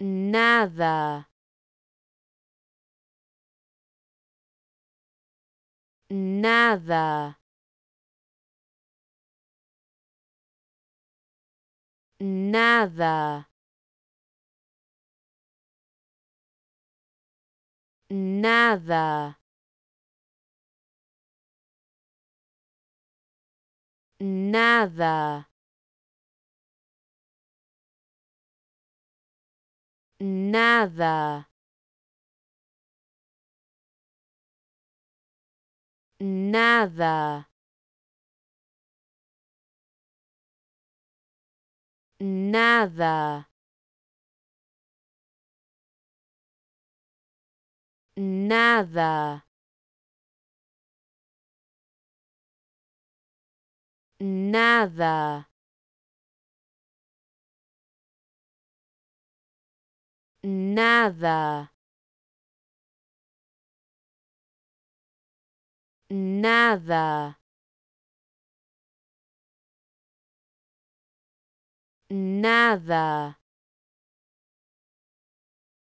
nada nada nada nada nada nada, nada, nada, nada. Nada. nada, nada, nada.